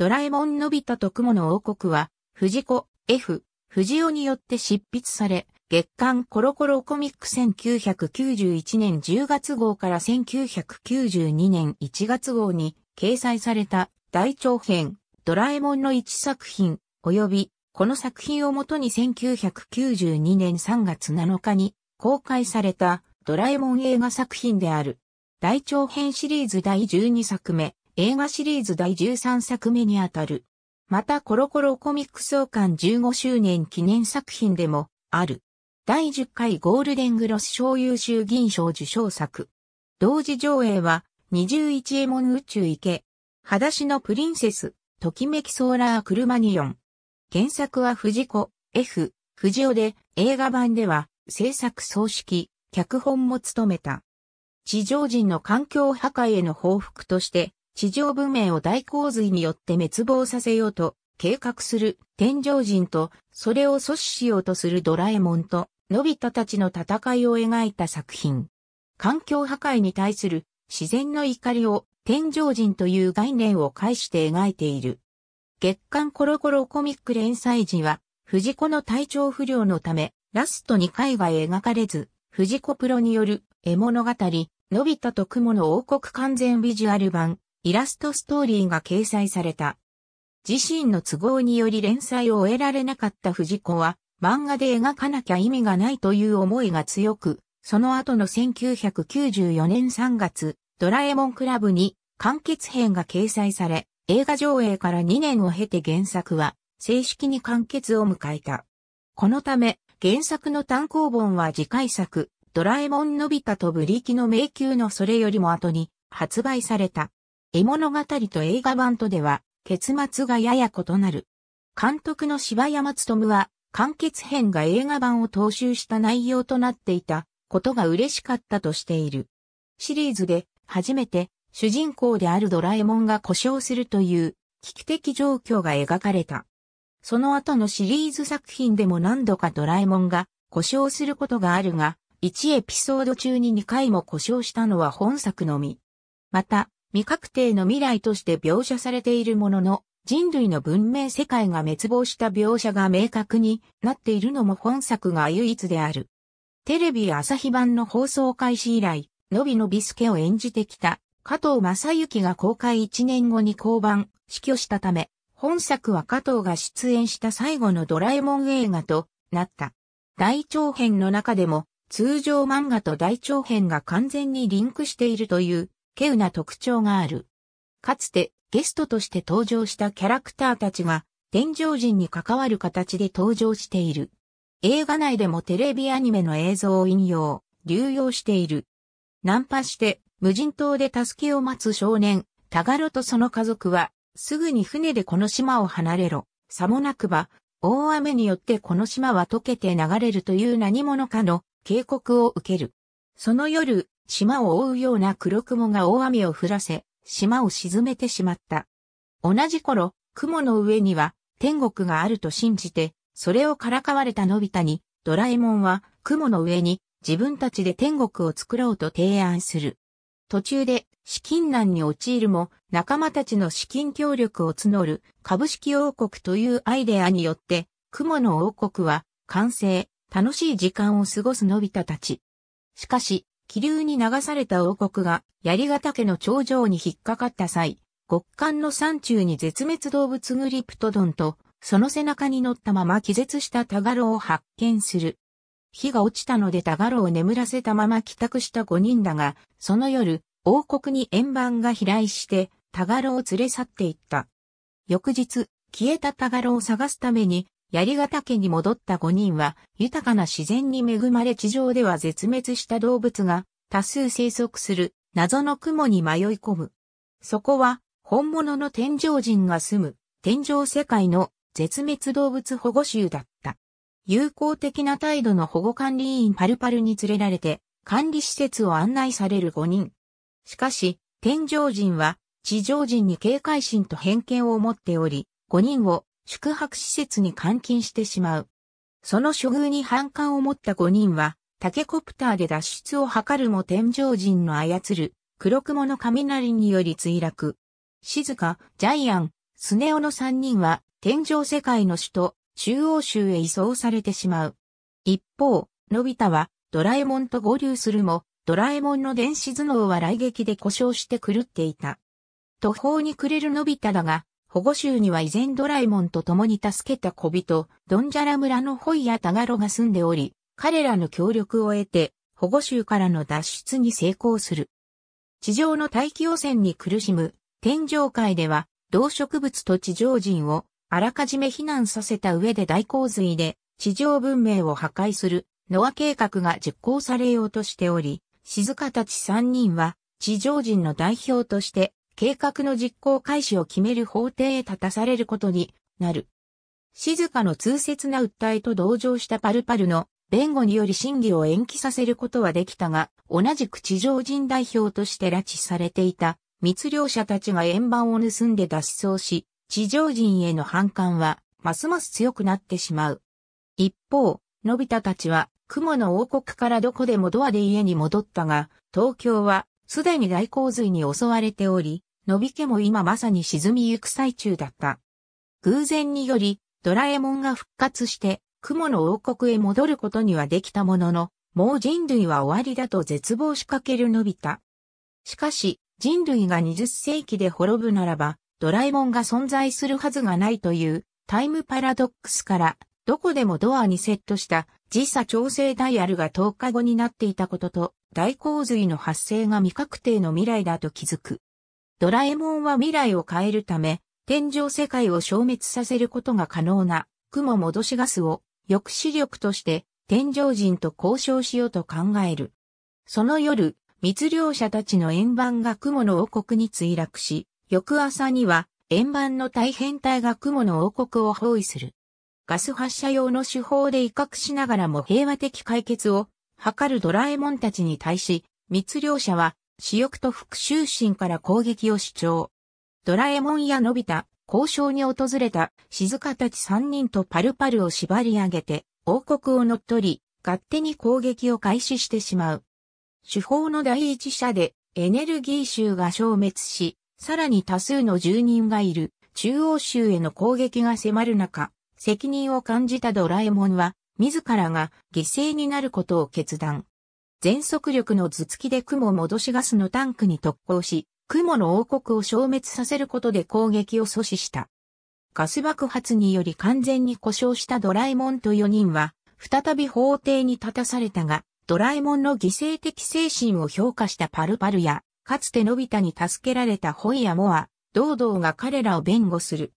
ドラえもんのび太と雲の王国は、藤子、F、藤尾によって執筆され、月刊コロコロコミック1991年10月号から1992年1月号に掲載された大長編ドラえもんの1作品及びこの作品をもとに1992年3月7日に公開されたドラえもん映画作品である大長編シリーズ第12作目映画シリーズ第13作目にあたる。またコロコロコミック創刊15周年記念作品でもある。第10回ゴールデングロス賞優秀銀賞受賞作。同時上映は21エモン宇宙池。裸足のプリンセス、ときめきソーラークルマニオン。原作は藤子、F、藤尾で映画版では制作総指揮、脚本も務めた。地上人の環境破壊への報復として地上文明を大洪水によって滅亡させようと計画する天上人と、それを阻止しようとするドラえもんと、のび太たちの戦いを描いた作品。環境破壊に対する自然の怒りを天上人という概念を介して描いている。月刊コロコロコミック連載時は、藤子の体調不良のため、ラスト2回は描かれず、藤子プロによる絵物語、のび太と雲の王国完全ビジュアル版、イラストストーリーが掲載された。自身の都合により連載を終えられなかった藤子は、漫画で描かなきゃ意味がないという思いが強く、その後の1994年3月、ドラえもんクラブに完結編が掲載され、映画上映から2年を経て原作は正式に完結を迎えた。このため、原作の単行本は次回作、ドラえもんのび太とブリキの迷宮のそれよりも後に発売された。絵物語と映画版とでは、結末がやや異なる。監督の柴山務は、完結編が映画版を踏襲した内容となっていたことが嬉しかったとしている。シリーズで初めて主人公であるドラえもんが故障するという危機的状況が描かれた。その後のシリーズ作品でも何度かドラえもんが故障することがあるが、1エピソード中に2回も故障したのは本作のみ。また、未確定の未来として描写されているものの、人類の文明世界が滅亡した描写が明確になっているのも本作が唯一である。テレビ朝日版の放送開始以来、のびのびすけを演じてきた加藤正幸が公開1年後に降板、死去したため、本作は加藤が出演した最後のドラえもん映画となった。大長編の中でも、通常漫画と大長編が完全にリンクしているという稀有な特徴がある。かつてゲストとして登場したキャラクターたちが天井人に関わる形で登場している。映画内でもテレビアニメの映像を引用、流用している。ナンパして無人島で助けを待つ少年、タガロとその家族は、すぐに船でこの島を離れろ。さもなくば、大雨によってこの島は溶けて流れるという何者かの警告を受ける。その夜、島を覆うような黒雲が大雨を降らせ、島を沈めてしまった。同じ頃、雲の上には天国があると信じて、それをからかわれたのび太に、ドラえもんは雲の上に自分たちで天国を作ろうと提案する。途中で資金難に陥るも仲間たちの資金協力を募る株式王国というアイデアによって雲の王国は完成、楽しい時間を過ごすのび太たち。しかし気流に流された王国が槍ヶ岳の頂上に引っかかった際、極寒の山中に絶滅動物グリプトドンと、その背中に乗ったまま気絶したタガロを発見する。火が落ちたのでタガロを眠らせたまま帰宅した5人だが、その夜、王国に円盤が飛来して、タガロを連れ去っていった。翌日、消えたタガロを探すために、槍ヶ岳に戻った5人は、豊かな自然に恵まれ地上では絶滅した動物が、多数生息する謎の雲に迷い込む。そこは本物の天井人が住む天井世界の絶滅動物保護集だった。友好的な態度の保護管理員パルパルに連れられて管理施設を案内される5人。しかし、天井人は地上人に警戒心と偏見を持っており、5人を宿泊施設に監禁してしまう。その処遇に反感を持った5人は、タケコプターで脱出を図るも天井人の操る、黒雲の雷により墜落。静か、ジャイアン、スネオの三人は、天井世界の首都、中央州へ移送されてしまう。一方、のび太は、ドラえもんと合流するも、ドラえもんの電子頭脳は雷撃で故障して狂っていた。途方に暮れるのび太だが、保護州には依然ドラえもんと共に助けた小人、ドンジャラ村のホイやタガロが住んでおり、彼らの協力を得て、保護州からの脱出に成功する。地上の大気汚染に苦しむ天上界では、動植物と地上人をあらかじめ避難させた上で大洪水で地上文明を破壊するノア計画が実行されようとしており、静かたち三人は地上人の代表として計画の実行開始を決める法廷へ立たされることになる。静かの痛切な訴えと同情したパルパルの弁護により審議を延期させることはできたが、同じく地上人代表として拉致されていた密漁者たちが円盤を盗んで脱走し、地上人への反感は、ますます強くなってしまう。一方、のび太たちは、雲の王国からどこでもドアで家に戻ったが、東京は、すでに大洪水に襲われており、のび家も今まさに沈みゆく最中だった。偶然により、ドラえもんが復活して、雲の王国へ戻ることにはできたものの、もう人類は終わりだと絶望しかけるのび太。しかし、人類が20世紀で滅ぶならば、ドラえもんが存在するはずがないというタイムパラドックスから、どこでもドアにセットした時差調整ダイヤルが10日後になっていたことと、大洪水の発生が未確定の未来だと気づく。ドラえもんは未来を変えるため、天上世界を消滅させることが可能な、雲戻しガスを抑止力として天上人と交渉しようと考える。その夜、密漁者たちの円盤が雲の王国に墜落し、翌朝には円盤の大変態が雲の王国を包囲する。ガス発射用の手法で威嚇しながらも平和的解決を図るドラえもんたちに対し、密漁者は私欲と復讐心から攻撃を主張。ドラえもんやのび太、交渉に訪れた静かたち三人とパルパルを縛り上げて王国を乗っ取り、勝手に攻撃を開始してしまう。手法の第一者でエネルギー州が消滅し、さらに多数の住人がいる中央州への攻撃が迫る中、責任を感じたドラえもんは、自らが犠牲になることを決断。全速力の頭突きで雲戻しガスのタンクに特攻し、雲の王国を消滅させることで攻撃を阻止した。ガス爆発により完全に故障したドラえもんと4人は、再び法廷に立たされたが、ドラえもんの犠牲的精神を評価したパルパルや、かつてのび太に助けられたホイヤモア、堂々が彼らを弁護する。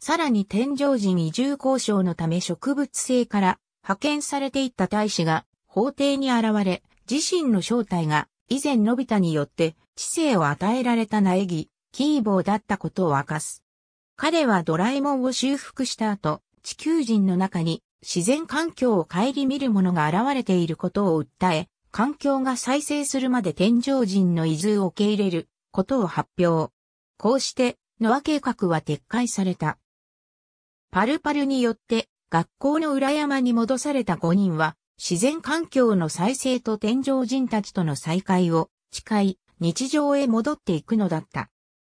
さらに天上人移住交渉のため植物性から派遣されていった大使が法廷に現れ、自身の正体が以前のび太によって知性を与えられた苗木、キーボーだったことを明かす。彼はドラえもんを修復した後、地球人の中に自然環境を顧みる者が現れていることを訴え、環境が再生するまで天上人の移住を受け入れることを発表。こうして、ノア計画は撤回された。パルパルによって学校の裏山に戻された5人は自然環境の再生と天上人たちとの再会を誓い、日常へ戻っていくのだった。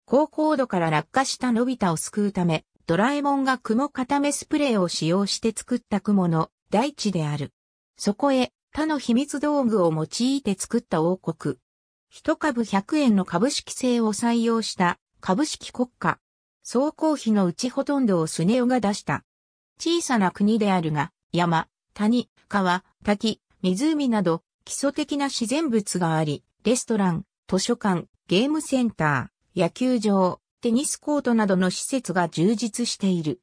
高高度から落下したのび太を救うため、ドラえもんが雲固めスプレーを使用して作った雲の大地である。そこへ他の秘密道具を用いて作った王国。一株100円の株式制を採用した株式国家。総工費のうちほとんどをスネオが出した。小さな国であるが、山、谷、川、滝、湖など基礎的な自然物があり、レストラン、図書館、ゲームセンター、野球場、テニスコートなどの施設が充実している。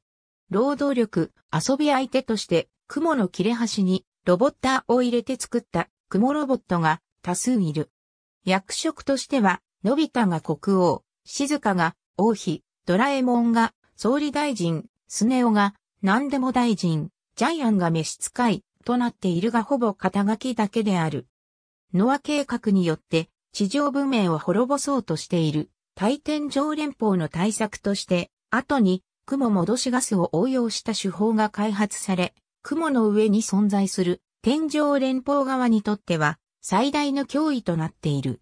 労働力、遊び相手として、雲の切れ端にロボッターを入れて作った雲ロボットが多数いる。役職としては、のび太が国王、静香が王妃、ドラえもんが総理大臣、スネオが何でも大臣、ジャイアンが召使いとなっているがほぼ肩書きだけである。ノア計画によって地上文明を滅ぼそうとしている大天上連邦の対策として、後に雲戻しガスを応用した手法が開発され、雲の上に存在する天上連邦側にとっては最大の脅威となっている。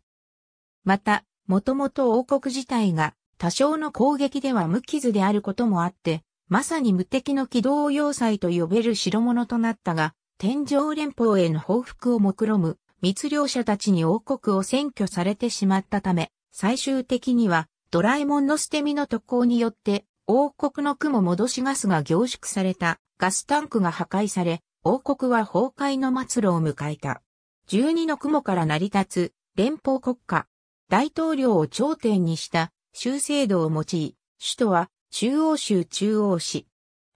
また、もともと王国自体が多少の攻撃では無傷であることもあって、まさに無敵の機動要塞と呼べる代物となったが、天上連邦への報復を目論む密漁者たちに王国を占拠されてしまったため、最終的にはドラえもんの捨て身の渡航によって王国の雲戻しガスが凝縮されたガスタンクが破壊され、王国は崩壊の末路を迎えた。12の雲から成り立つ連邦国家。大統領を頂点にした州制度を用い、首都は中央州中央市。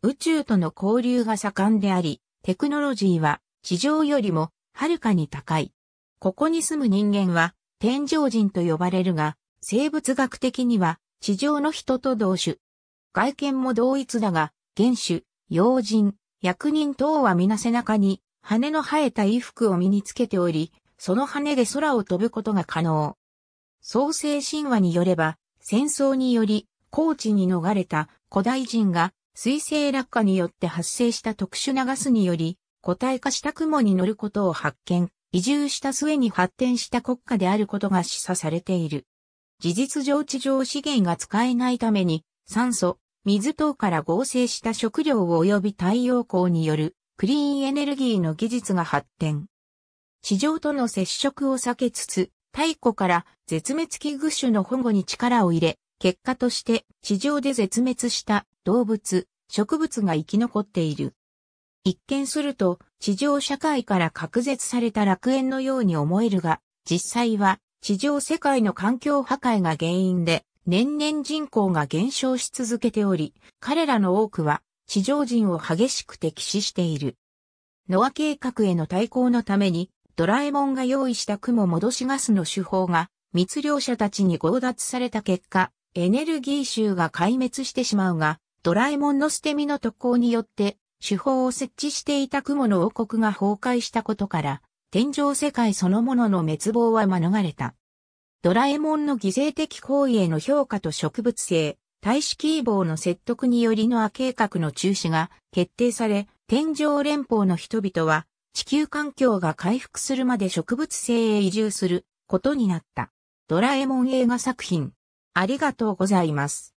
宇宙との交流が盛んであり、テクノロジーは地上よりもはるかに高い。ここに住む人間は天上人と呼ばれるが、生物学的には地上の人と同種。外見も同一だが、原種、用人、役人等は皆背中に羽の生えた衣服を身につけており、その羽で空を飛ぶことが可能。創世神話によれば、戦争により、高地に逃れた古代人が水星落下によって発生した特殊なガスにより、個体化した雲に乗ることを発見、移住した末に発展した国家であることが示唆されている。事実上地上資源が使えないために、酸素、水等から合成した食料及び太陽光によるクリーンエネルギーの技術が発展。地上との接触を避けつつ、太古から絶滅危惧種の保護に力を入れ、結果として地上で絶滅した動物、植物が生き残っている。一見すると、地上社会から隔絶された楽園のように思えるが、実際は、地上世界の環境破壊が原因で、年々人口が減少し続けており、彼らの多くは、地上人を激しく敵視している。ノア計画への対抗のために、ドラえもんが用意した雲戻しガスの手法が、密漁者たちに強奪された結果、エネルギー臭が壊滅してしまうが、ドラえもんの捨て身の特航によって、手法を設置していた雲の王国が崩壊したことから、天上世界そのものの滅亡は免れた。ドラえもんの犠牲的行為への評価と植物性、大使キーボーの説得によりのア計画の中止が決定され、天上連邦の人々は地球環境が回復するまで植物性へ移住することになった。ドラえもん映画作品。ありがとうございます。